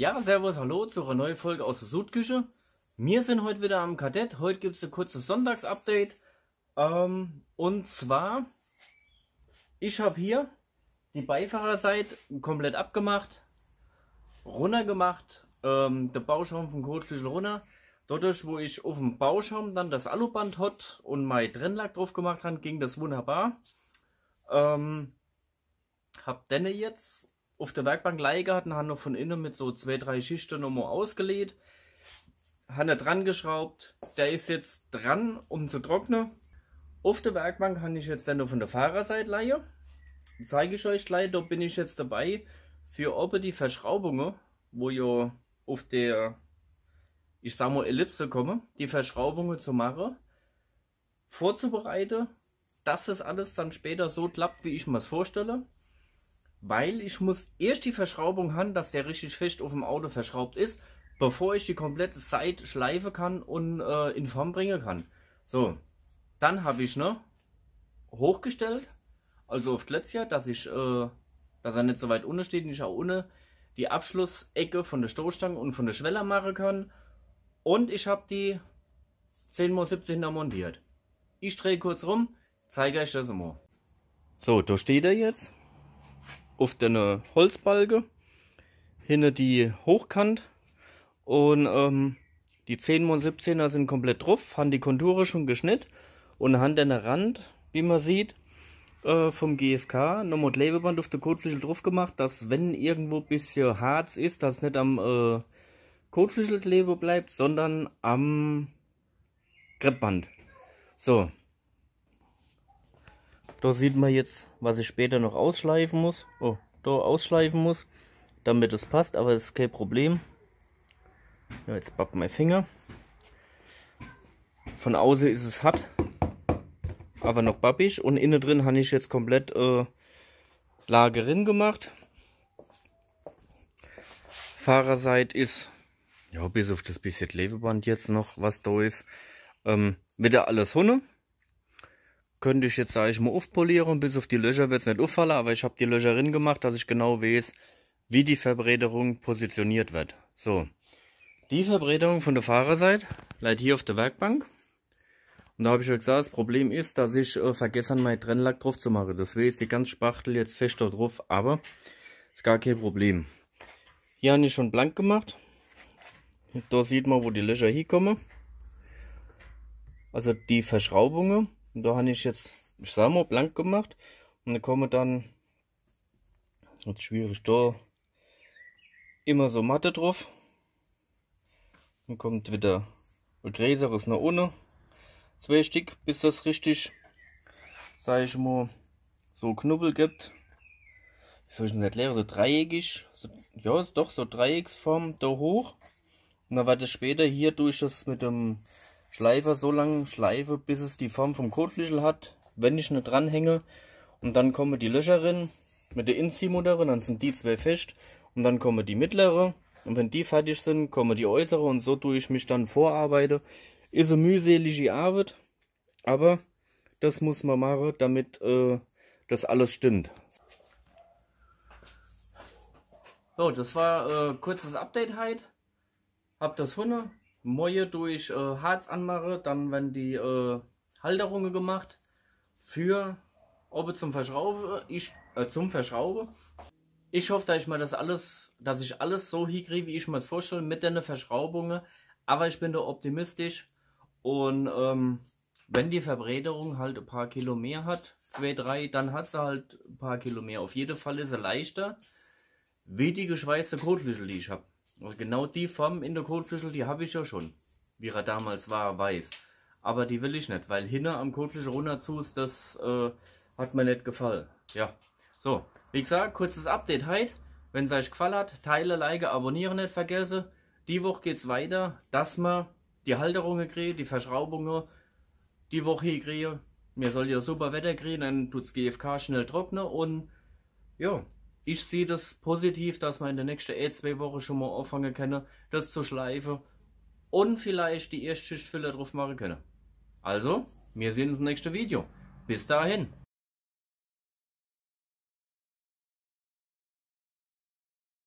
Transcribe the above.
Ja, servus, hallo zu einer neuen Folge aus der Sudküche. Wir sind heute wieder am Kadett. Heute gibt es ein kurzes Sonntagsupdate. Ähm, und zwar, ich habe hier die Beifahrerseite komplett abgemacht, runtergemacht, gemacht, ähm, der Bauschaum vom Kotflügel runter. Dadurch, wo ich auf dem Bauschaum dann das Aluband hat und mein Trennlack drauf gemacht habe, ging das wunderbar. Ähm, hab denne jetzt auf der Werkbank leihgarten haben wir von innen mit so zwei, drei Schichten nochmal ausgelegt, haben er dran geschraubt, der ist jetzt dran, um zu trocknen. Auf der Werkbank habe ich jetzt dann noch von der Fahrerseite leihe. Zeige ich euch gleich, da bin ich jetzt dabei, für oben die Verschraubungen, wo ja auf der, ich sag mal, Ellipse komme, die Verschraubungen zu machen, vorzubereiten, dass es alles dann später so klappt, wie ich mir es vorstelle weil ich muss erst die Verschraubung haben, dass der richtig fest auf dem Auto verschraubt ist, bevor ich die komplette Seite schleifen kann und äh, in Form bringen kann. So, dann habe ich ne hochgestellt, also auf Glätzchen, dass ich, äh, dass er nicht so weit unten steht, nicht auch ohne die Abschlussecke von der Stoßstange und von der Schwelle machen kann. Und ich habe die 10x17 da montiert. Ich drehe kurz rum, zeige euch das mal. So, da steht er jetzt auf den ne Holzbalge, hinne die hochkant und ähm, die 10 und 17er sind komplett drauf, haben die Konture schon geschnitten und haben den Rand, wie man sieht, äh, vom GFK noch mit Klebeband auf der Kotflügel drauf gemacht, dass wenn irgendwo ein bisschen Harz ist, dass nicht am äh, Kotflügel klebe bleibt, sondern am Gripband. So, da sieht man jetzt, was ich später noch ausschleifen muss. Oh, da ausschleifen muss, damit es passt, aber es ist kein Problem. Ja, jetzt backt mein Finger. Von außen ist es hart, aber noch bappig. Und innen drin habe ich jetzt komplett äh, Lagerin gemacht. Fahrerseite ist, ja, bis auf das bisschen Klebeband jetzt noch, was da ist, ähm, wieder alles Hunde könnte ich jetzt, sage ich mal, aufpolieren. Bis auf die Löcher wird es nicht auffallen, aber ich habe die Löcher drin gemacht, dass ich genau weiß, wie die Verbrederung positioniert wird. So, die Verbrederung von der Fahrerseite leitet hier auf der Werkbank. Und da habe ich euch gesagt, das Problem ist, dass ich äh, vergessen mein Trennlack drauf zu machen. Deswegen ist die ganze Spachtel jetzt fest dort drauf, aber ist gar kein Problem. Hier habe ich schon blank gemacht. Da sieht man, wo die Löcher hinkommen. Also die Verschraubungen. Und da habe ich jetzt, ich sag mal, blank gemacht. Und dann komme dann, jetzt schwierig, da immer so Matte drauf. Dann kommt wieder Gräser, ist noch ohne. Zwei Stück, bis das richtig, sage ich mal, so Knubbel gibt. Wie soll ich denn erklären? So dreieckig, so, ja, ist doch so Dreiecksform da hoch. Und dann werde ich später hier durch das mit dem Schleife so lange schleife, bis es die Form vom Kotflügel hat, wenn ich nicht dranhänge. Und dann kommen die Löcherin mit der Inziehmutterin, dann sind die zwei fest. Und dann kommen die mittlere. Und wenn die fertig sind, kommen die äußere. Und so tue ich mich dann vorarbeite. Ist eine mühselige Arbeit, aber das muss man machen, damit äh, das alles stimmt. So, das war äh, kurzes Update heute. Halt. Hab das Hunde, Moje durch äh, Harz anmache, dann werden die äh, Halterungen gemacht für ob zum Verschrauben. Ich, äh, zum Verschrauben. Ich hoffe, dass ich mir das alles, dass ich alles so hinkriege, wie ich mir das vorstelle, mit den Verschraubungen. Aber ich bin da optimistisch und ähm, wenn die Verbrederung halt ein paar Kilo mehr hat, zwei, drei, dann hat sie halt ein paar Kilo mehr. Auf jeden Fall ist sie leichter, wie die geschweißte Kotflügel, die ich habe. Äh, genau die Form in der kotflüschel die habe ich ja schon. Wie er damals war, weiß. Aber die will ich nicht, weil hinten am Kotflüschel runter zu ist, das äh, hat mir nicht gefallen. Ja. So, wie gesagt, kurzes Update heute. Halt, Wenn es euch gefallen hat, teile, like, abonnieren nicht vergessen. Die Woche geht es weiter, dass man die Halterungen kriegt, die Verschraubungen, die Woche hier kriege. Mir soll ja super Wetter kriegen, dann tut's GFK schnell trocknen und ja, ich sehe das positiv, dass man in der nächsten ein, eh zwei Wochen schon mal anfangen können, das zu schleifen und vielleicht die Erstschichtfüller drauf machen können. Also, wir sehen uns im nächsten Video. Bis dahin.